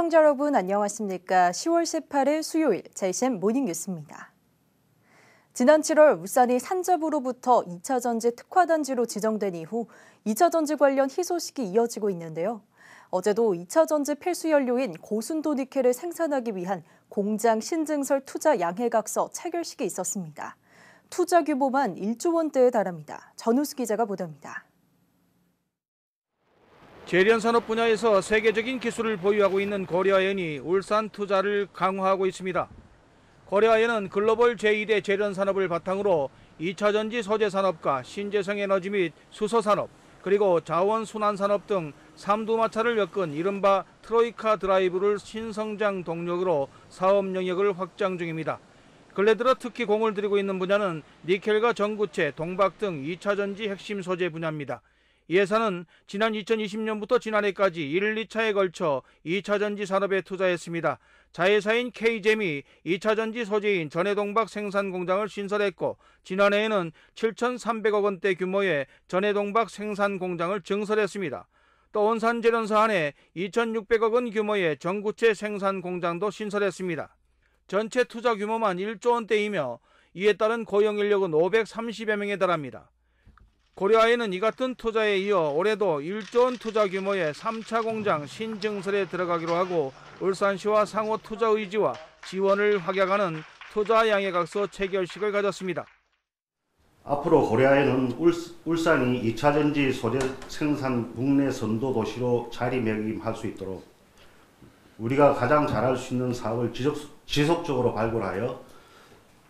시청자 여러분 안녕하십니까. 10월 18일 수요일 제이 m 모닝뉴스입니다. 지난 7월 울산이 산접으로부터 2차 전지 특화단지로 지정된 이후 2차 전지 관련 희소식이 이어지고 있는데요. 어제도 2차 전지 필수 연료인 고순도 니켈을 생산하기 위한 공장 신증설 투자 양해각서 체결식이 있었습니다. 투자 규모만 1조 원대에 달합니다. 전우수 기자가 보도합니다. 재련 산업 분야에서 세계적인 기술을 보유하고 있는 고려아연이 울산 투자를 강화하고 있습니다. 고려아연은 글로벌 제1의 재련 산업을 바탕으로 2차 전지 소재 산업과 신재생 에너지 및 수소 산업, 그리고 자원 순환 산업 등 삼두마차를 엮은 이른바 트로이카 드라이브를 신성장 동력으로 사업 영역을 확장 중입니다. 근래 들어 특히 공을 들이고 있는 분야는 니켈과 전구체, 동박 등 2차 전지 핵심 소재 분야입니다. 예산은 지난 2020년부터 지난해까지 1, 2차에 걸쳐 2차전지 산업에 투자했습니다. 자회사인 K잼이 2차전지 소재인 전해동박 생산공장을 신설했고 지난해에는 7,300억 원대 규모의 전해동박 생산공장을 증설했습니다. 또 온산재련사 안에 2,600억 원 규모의 전구체 생산공장도 신설했습니다. 전체 투자 규모만 1조 원대이며 이에 따른 고용 인력은 530여 명에 달합니다. 고려아에는 이 같은 투자에 이어 올해도 1조 원 투자 규모의 3차 공장 신증설에 들어가기로 하고 울산시와 상호 투자 의지와 지원을 확약하는 투자 양해각서 체결식을 가졌습니다. 앞으로 고려아에는 울산이 2차전지 소재 생산 국내 선도 도시로 자리매김할 수 있도록 우리가 가장 잘할 수 있는 사업을 지속, 적으로 발굴하여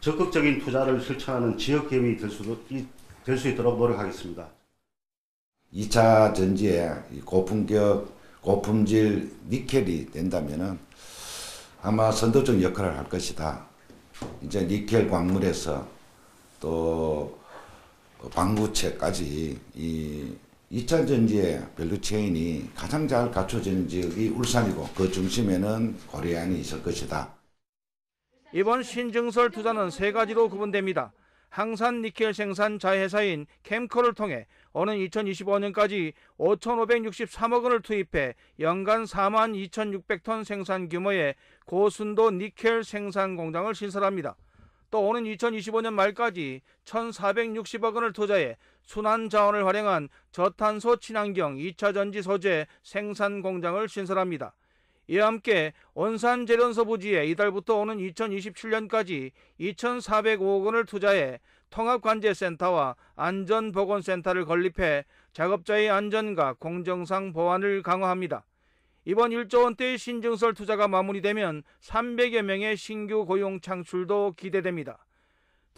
적극적인 투자를 실천하는 지역기업이 될 수도 있, 될수 있도록 노력하겠습니다. 2차 전지에 고품격, 고품질 니켈이 된다면 아마 선도적 역할을 할 것이다. 이제 니켈 광물에서 또 방부체까지 이 2차 전지의 밸류 체인이 가장 잘 갖춰진 지역이 울산이고 그 중심에는 고려안이 있을 것이다. 이번 신증설 투자는 세 가지로 구분됩니다. 항산 니켈 생산 자회사인 캠코를 통해 오는 2025년까지 5,563억 원을 투입해 연간 4만 2,600톤 생산 규모의 고순도 니켈 생산 공장을 신설합니다. 또 오는 2025년 말까지 1,460억 원을 투자해 순환 자원을 활용한 저탄소 친환경 2차 전지 소재 생산 공장을 신설합니다. 이와 함께 온산재련소 부지에 이달부터 오는 2027년까지 2,405억 원을 투자해 통합관제센터와 안전보건센터를 건립해 작업자의 안전과 공정상 보완을 강화합니다. 이번 1조 원대의 신증설 투자가 마무리되면 300여 명의 신규 고용 창출도 기대됩니다.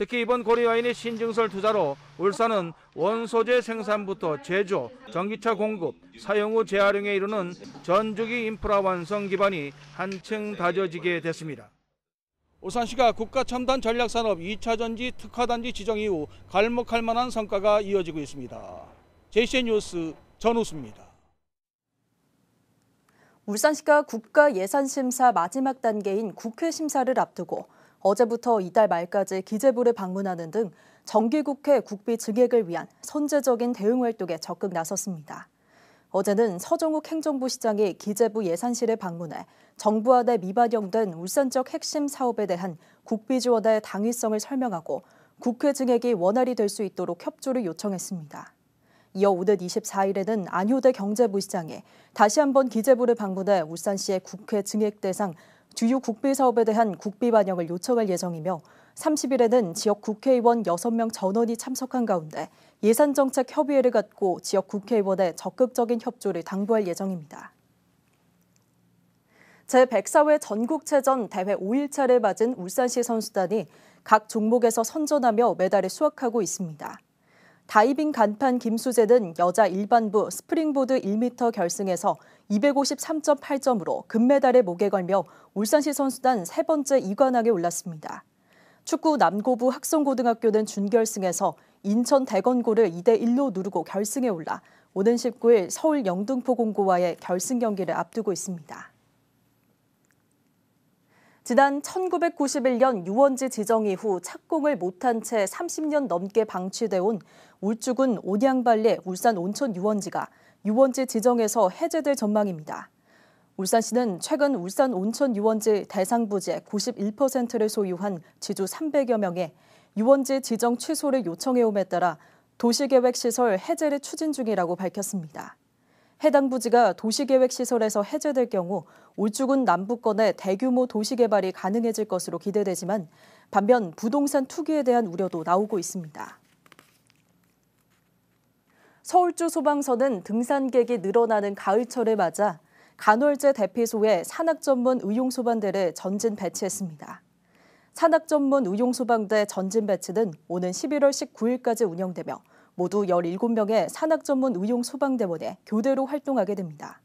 특히 이번 고리와인의 신증설 투자로 울산은 원소재 생산부터 제조, 전기차 공급, 사용 후 재활용에 이르는 전주기 인프라 완성 기반이 한층 다져지게 됐습니다. 울산시가 국가첨단 전략산업 2차 전지 특화단지 지정 이후 갈목할 만한 성과가 이어지고 있습니다. j c 뉴스 전우수입니다. 울산시가 국가예산심사 마지막 단계인 국회 심사를 앞두고 어제부터 이달 말까지 기재부를 방문하는 등 정기국회 국비 증액을 위한 선제적인 대응 활동에 적극 나섰습니다. 어제는 서정욱 행정부 시장이 기재부 예산실을 방문해 정부와 내 미반영된 울산적 핵심 사업에 대한 국비 지원의 당위성을 설명하고 국회 증액이 원활히 될 수 있도록 협조를 요청했습니다. 이어 오는 24일에는 안효대 경제부시장이 다시 한번 기재부를 방문해 울산시의 국회 증액 대상 주요 국비 사업에 대한 국비 반영을 요청할 예정이며 30일에는 지역 국회의원 6명 전원이 참석한 가운데 예산 정책 협의회를 갖고 지역 국회의원의 적극적인 협조를 당부할 예정입니다. 제104회 전국체전 대회 5일차를 맞은 울산시 선수단이 각 종목에서 선전하며 메달을 수확하고 있습니다. 다이빙 간판 김수재 는 여자 일반부 스프링보드 1m 결승에서 253.8점으로 금메달에 목에 걸며 울산시 선수단 세 번째 이관왕에 올랐습니다. 축구 남고부 학성고등학교는 준결승에서 인천 대건고를 2대1로 누르고 결승에 올라 오는 19일 서울 영등포공고와의 결승 경기를 앞두고 있습니다. 지난 1991년 유원지 지정 이후 착공을 못한 채 30년 넘게 방치돼 온 울주군 온양발리 울산 온천 유원지가 유원지 지정에서 해제될 전망입니다. 울산시는 최근 울산 온천 유원지 대상 부지의 91%를 소유한 지주 300여 명에 유원지 지정 취소를 요청해옴에 따라 도시계획시설 해제를 추진 중이라고 밝혔습니다. 해당 부지가 도시계획 시설에서 해제될 경우 올죽은 남부권의 대규모 도시개발이 가능해질 것으로 기대되지만 반면 부동산 투기에 대한 우려도 나오고 있습니다. 서울주 소방서는 등산객이 늘어나는 가을철을 맞아 간월제 대피소에 산악전문 의용소방대를 전진 배치했습니다. 산악전문 의용소방대 전진 배치는 오는 11월 19일까지 운영되며 모두 17명의 산악 전문 의용 소방대원에 교대로 활동하게 됩니다.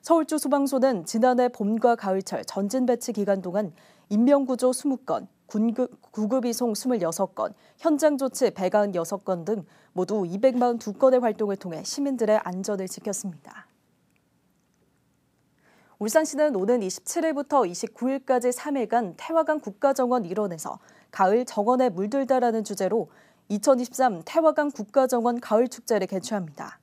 서울주 소방소는 지난해 봄과 가을철 전진 배치 기간 동안 인명구조 20건, 구급 이송 26건, 현장 조치 196건 등 모두 242건의 활동을 통해 시민들의 안전을 지켰습니다. 울산시는 오는 27일부터 29일까지 3일간 태화강 국가정원 일원에서 가을 정원에 물들다라는 주제로 2023 태화강 국가정원 가을축제를 개최합니다.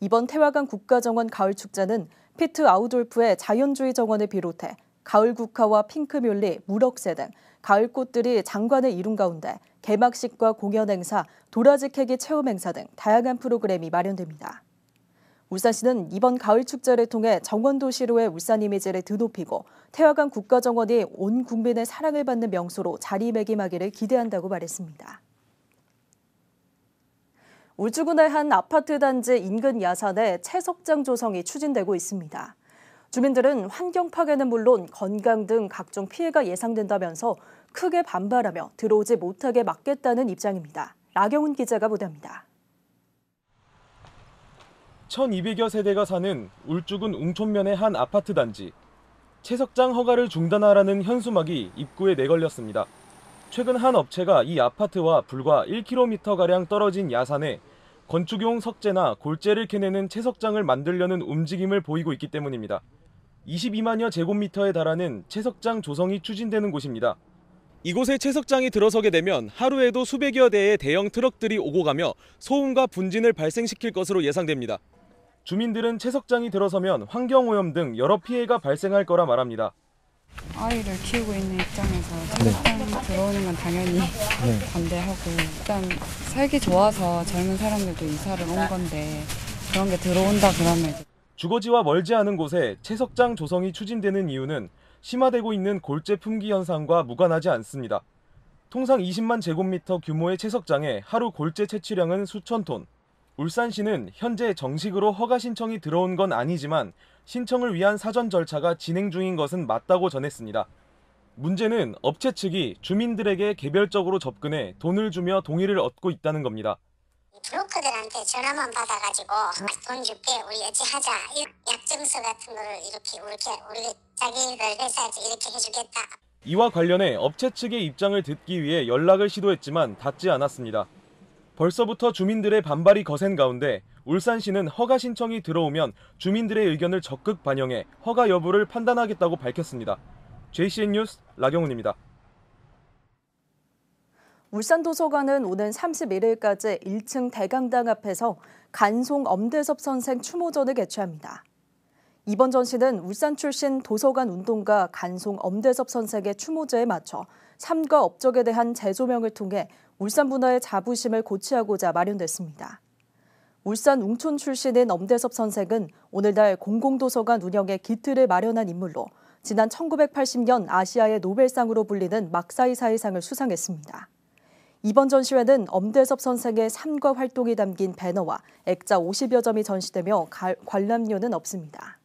이번 태화강 국가정원 가을축제는 피트 아우돌프의 자연주의 정원을 비롯해 가을국화와 핑크뮬리, 무럭새 등 가을꽃들이 장관을 이룬 가운데 개막식과 공연 행사, 도라지 캐기 체험 행사 등 다양한 프로그램이 마련됩니다. 울산시는 이번 가을 축제를 통해 정원도시로의 울산 이미지를 드높이고 태화강 국가정원이 온 국민의 사랑을 받는 명소로 자리매김하기를 기대한다고 말했습니다. 울주군의 한 아파트 단지 인근 야산에 채석장 조성이 추진되고 있습니다. 주민들은 환경 파괴는 물론 건강 등 각종 피해가 예상된다면서 크게 반발하며 들어오지 못하게 막겠다는 입장입니다. 라경훈 기자가 보도합니다. 1200여 세대가 사는 울주군 웅촌면의 한 아파트 단지. 채석장 허가를 중단하라는 현수막이 입구에 내걸렸습니다. 최근 한 업체가 이 아파트와 불과 1km가량 떨어진 야산에 건축용 석재나 골재를 캐내는 채석장을 만들려는 움직임을 보이고 있기 때문입니다. 22만여 제곱미터에 달하는 채석장 조성이 추진되는 곳입니다. 이곳에 채석장이 들어서게 되면 하루에도 수백여 대의 대형 트럭들이 오고 가며 소음과 분진을 발생시킬 것으로 예상됩니다. 주민들은 채석장이 들어서면 환경오염 등 여러 피해가 발생할 거라 말합니다. 아이를 키우고 있는 입장에서 청소년 네. 들어오는 건 당연히 네. 반대하고 일단 살기 좋아서 젊은 사람들도 이사를 온 건데 그런 게 들어온다 그러면 주거지와 멀지 않은 곳에 채석장 조성이 추진되는 이유는 심화되고 있는 골재 품귀 현상과 무관하지 않습니다. 통상 20만 제곱미터 규모의 채석장에 하루 골재 채취량은 수천 톤. 울산시는 현재 정식으로 허가 신청이 들어온 건 아니지만 신청을 위한 사전 절차가 진행 중인 것은 맞다고 전했습니다. 문제는 업체 측이 주민들에게 개별적으로 접근해 돈을 주며 동의를 얻고 있다는 겁니다. 브로커들한테 전화만 받아가지고 아, 돈 줄게 우리 예치하자 약정서 같은 거를 이렇게 이렇게 우리 자기들 회사에서 이렇게 해주겠다. 이와 관련해 업체 측의 입장을 듣기 위해 연락을 시도했지만 닿지 않았습니다. 벌써부터 주민들의 반발이 거센 가운데 울산시는 허가 신청이 들어오면 주민들의 의견을 적극 반영해 허가 여부를 판단하겠다고 밝혔습니다. JCN 뉴스 라경훈입니다. 울산도서관은 오는 31일까지 1층 대강당 앞에서 간송 엄대섭 선생 추모전을 개최합니다. 이번 전시는 울산 출신 도서관 운동가 간송 엄대섭 선생의 추모제에 맞춰 삼가 업적에 대한 재조명을 통해 울산 문화의 자부심을 고취하고자 마련됐습니다. 울산 웅촌 출신인 엄대섭 선생은 오늘날 공공도서관 운영의 기틀을 마련한 인물로 지난 1980년 아시아의 노벨상으로 불리는 막사이 사의상을 수상했습니다. 이번 전시회는 엄대섭 선생의 삶과 활동이 담긴 배너와 액자 50여 점이 전시되며 관람료는 없습니다.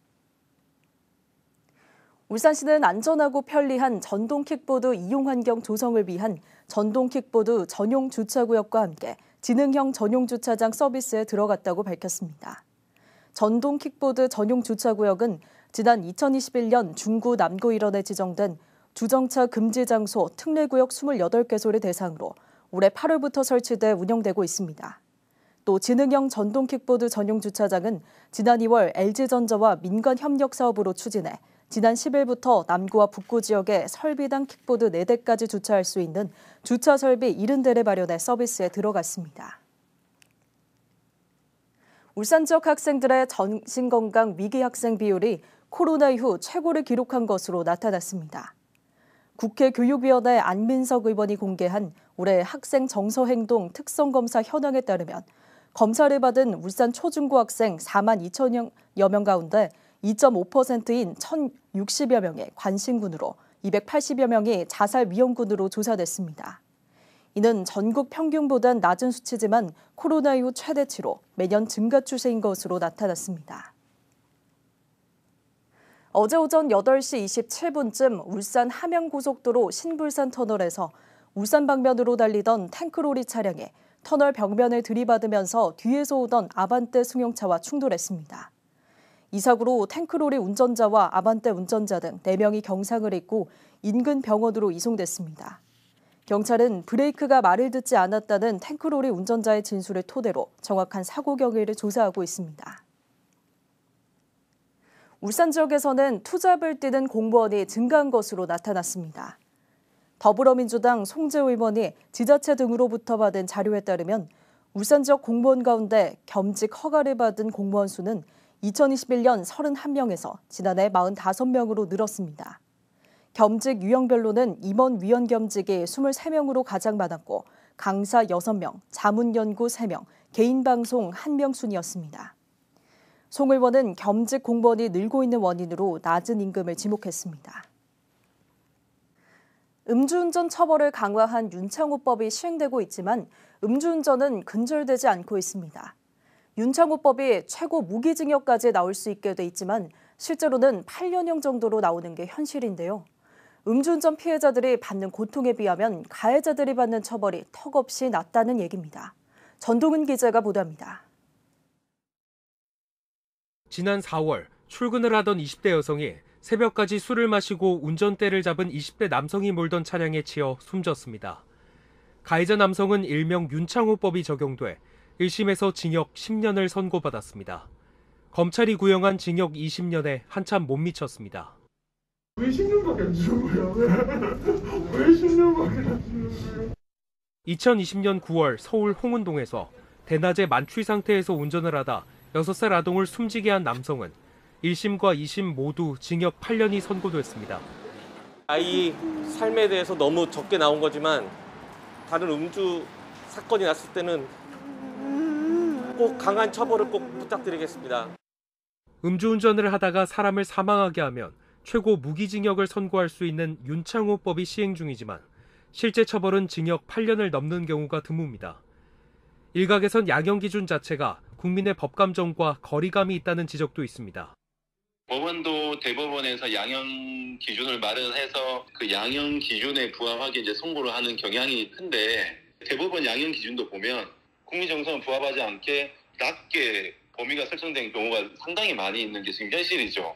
울산시는 안전하고 편리한 전동 킥보드 이용 환경 조성을 위한 전동 킥보드 전용 주차구역과 함께 지능형 전용 주차장 서비스에 들어갔다고 밝혔습니다. 전동 킥보드 전용 주차구역은 지난 2021년 중구 남구 일원에 지정된 주정차 금지 장소 특례구역 28개소를 대상으로 올해 8월부터 설치돼 운영되고 있습니다. 또 지능형 전동 킥보드 전용 주차장은 지난 2월 LG전자와 민간 협력 사업으로 추진해 지난 10일부터 남구와 북구 지역에 설비당 킥보드 4대까지 주차할 수 있는 주차 설비 70대를 마련해 서비스에 들어갔습니다. 울산 지역 학생들의 정신건강 위기 학생 비율이 코로나 이후 최고를 기록한 것으로 나타났습니다. 국회 교육위원회 안민석 의원이 공개한 올해 학생 정서행동 특성검사 현황에 따르면 검사를 받은 울산 초중고 학생 4만 2천여 명 가운데 2.5%인 1,060여 명의 관심군으로 280여 명이 자살 위험군으로 조사됐습니다. 이는 전국 평균보단 낮은 수치지만 코로나 이후 최대치로 매년 증가 추세인 것으로 나타났습니다. 어제 오전 8시 27분쯤 울산 함양고속도로 신불산 터널에서 울산 방면으로 달리던 탱크로리 차량에 터널 벽면을 들이받으면서 뒤에서 오던 아반떼 승용차와 충돌했습니다. 이 사고로 탱크로리 운전자와 아반떼 운전자 등 4명이 경상을 입고 인근 병원으로 이송됐습니다. 경찰은 브레이크가 말을 듣지 않았다는 탱크로리 운전자의 진술을 토대로 정확한 사고 경위를 조사하고 있습니다. 울산 지역에서는 투잡을 뛰는 공무원이 증가한 것으로 나타났습니다. 더불어민주당 송재호 의원이 지자체 등으로부터 받은 자료에 따르면 울산 지역 공무원 가운데 겸직 허가를 받은 공무원 수는 2021년 31명에서 지난해 45명으로 늘었습니다. 겸직 유형별로는 임원 위원 겸직이 23명으로 가장 많았고 강사 6명, 자문 연구 3명, 개인 방송 1명 순이었습니다. 송 의원은 겸직 공무원이 늘고 있는 원인으로 낮은 임금을 지목했습니다. 음주운전 처벌을 강화한 윤창호법이 시행되고 있지만 음주운전은 근절되지 않고 있습니다. 윤창호법이 최고 무기징역까지 나올 수 있게 돼 있지만 실제로는 8년형 정도로 나오는 게 현실인데요. 음주운전 피해자들이 받는 고통에 비하면 가해자들이 받는 처벌이 턱없이 낮다는 얘기입니다. 전동은 기자가 보도합니다. 지난 4월 출근을 하던 20대 여성이 새벽까지 술을 마시고 운전대를 잡은 20대 남성이 몰던 차량에 치여 숨졌습니다. 가해자 남성은 일명 윤창호법이 적용돼 1심에서 징역 10년을 선고받았습니다. 검찰이 구형한 징역 20년에 한참 못 미쳤습니다. 왜 10년밖에 안 주는 거 왜, 10년밖에 안 주는 거 2020년 9월 서울 홍은동에서 대낮에 만취 상태에서 운전을 하다 6살 아동을 숨지게 한 남성은 1심과 2심 모두 징역 8년이 선고됐습니다. 아이 삶에 대해서 너무 적게 나온 거지만 다른 음주 사건이 났을 때는 꼭 강한 처벌을 꼭 부탁드리겠습니다. 음주운전을 하다가 사람을 사망하게 하면 최고 무기징역을 선고할 수 있는 윤창호법이 시행 중이지만 실제 처벌은 징역 8년을 넘는 경우가 드뭅니다. 일각에선 양형 기준 자체가 국민의 법감정과 거리감이 있다는 지적도 있습니다. 법원도 대법원에서 양형 기준을 마련해서 그 양형 기준에 부합하게 이제 선고를 하는 경향이 큰데 대법원 양형 기준도 보면 국민 정서는 부합하지 않게 낮게 범위가 설정된 경우가 상당히 많이 있는 게 지금 현실이죠.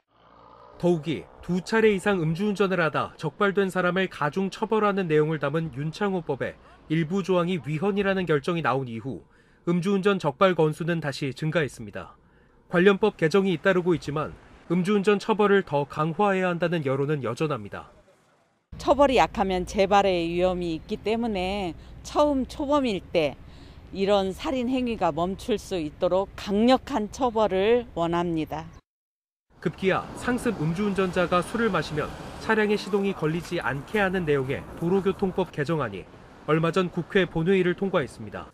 더욱이 두 차례 이상 음주운전을 하다 적발된 사람을 가중 처벌하는 내용을 담은 윤창호법에 일부 조항이 위헌이라는 결정이 나온 이후 음주운전 적발 건수는 다시 증가했습니다. 관련법 개정이 잇따르고 있지만 음주운전 처벌을 더 강화해야 한다는 여론은 여전합니다. 처벌이 약하면 재발의 위험이 있기 때문에 처음 초범일 때 이런 살인 행위가 멈출 수 있도록 강력한 처벌을 원합니다. 급기야 상습 음주운전자가 술을 마시면 차량의 시동이 걸리지 않게 하는 내용의 도로교통법 개정안이 얼마 전 국회 본회의를 통과했습니다.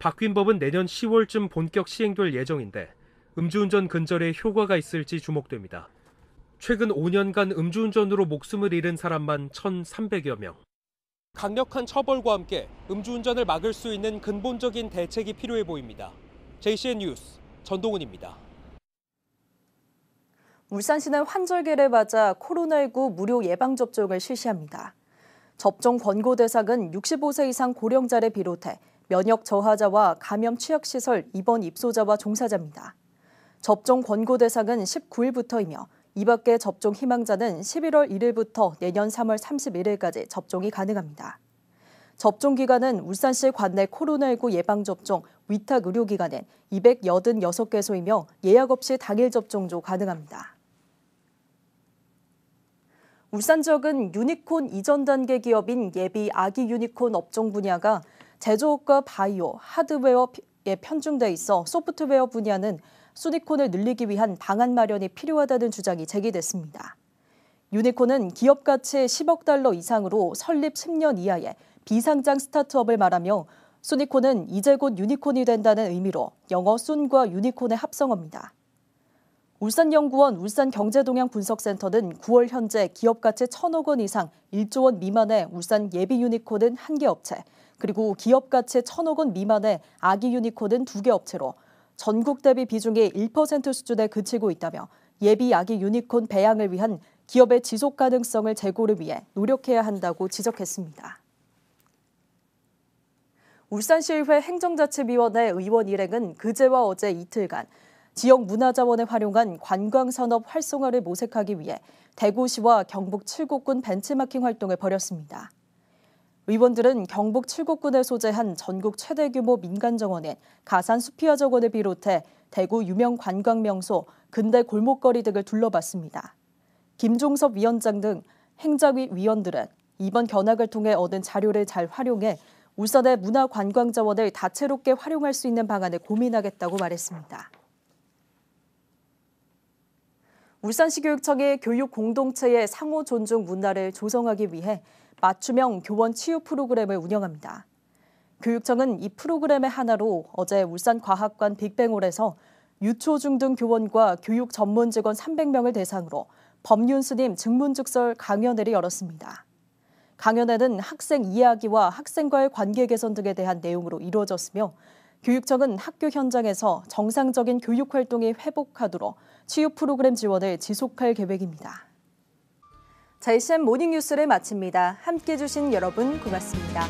바뀐 법은 내년 10월쯤 본격 시행될 예정인데 음주운전 근절에 효과가 있을지 주목됩니다. 최근 5년간 음주운전으로 목숨을 잃은 사람만 1,300여 명. 강력한 처벌과 함께 음주운전을 막을 수 있는 근본적인 대책이 필요해 보입니다. JCN 뉴스 전동훈입니다. 울산시는 환절기를 맞아 코로나19 무료 예방접종을 실시합니다. 접종 권고 대상은 65세 이상 고령자를 비롯해 면역 저하자와 감염 취약시설 입원 입소자와 종사자입니다. 접종 권고 대상은 19일부터이며 이 밖에 접종 희망자는 11월 1일부터 내년 3월 31일까지 접종이 가능합니다. 접종 기간은 울산시 관내 코로나19 예방접종 위탁 의료기관엔 286개소이며 예약 없이 당일 접종도 가능합니다. 울산 지역은 유니콘 이전 단계 기업인 예비 아기 유니콘 업종 분야가 제조업과 바이오, 하드웨어에 편중돼 있어 소프트웨어 분야는 소니콘을 늘리기 위한 방안 마련이 필요하다는 주장이 제기됐습니다. 유니콘은 기업 가치 10억 달러 이상으로 설립 10년 이하의 비상장 스타트업을 말하며 소니콘은 이제 곧 유니콘이 된다는 의미로 영어 순과 유니콘의 합성어입니다. 울산연구원 울산경제동향분석센터는 9월 현재 기업 가치 1천억 원 이상 1조 원 미만의 울산 예비 유니콘은 1개 업체, 그리고 기업 가치 1천억 원 미만의 아기 유니콘은 2개 업체로 전국 대비 비중이 1% 수준에 그치고 있다며 예비 아기 유니콘 배양을 위한 기업의 지속 가능성을 제고를 위해 노력해야 한다고 지적했습니다. 울산시의회 행정자치위원회 의원 일행은 그제와 어제 이틀간 지역 문화자원을 활용한 관광산업 활성화를 모색하기 위해 대구시와 경북 7구군 벤치마킹 활동을 벌였습니다. 의원들은 경북 칠곡군에 소재한 전국 최대 규모 민간 정원인 가산 수피아 정원을 비롯해 대구 유명 관광 명소, 근대 골목거리 등을 둘러봤습니다. 김종섭 위원장 등 행자위 위원들은 이번 견학을 통해 얻은 자료를 잘 활용해 울산의 문화 관광 자원을 다채롭게 활용할 수 있는 방안을 고민하겠다고 말했습니다. 울산시 교육청의 교육 공동체의 상호 존중 문화를 조성하기 위해 맞춤형 교원 치유 프로그램을 운영합니다. 교육청은 이 프로그램의 하나로 어제 울산과학관 빅뱅홀에서 유초 중등 교원과 교육 전문 직원 300명을 대상으로 법륜스님 증문즉설 강연회를 열었습니다. 강연회는 학생 이야기와 학생과의 관계 개선 등에 대한 내용으로 이루어졌으며 교육청은 학교 현장에서 정상적인 교육 활동이 회복하도록 치유 프로그램 지원을 지속할 계획입니다. JCM 모닝뉴스를 마칩니다. 함께해 주신 여러분 고맙습니다.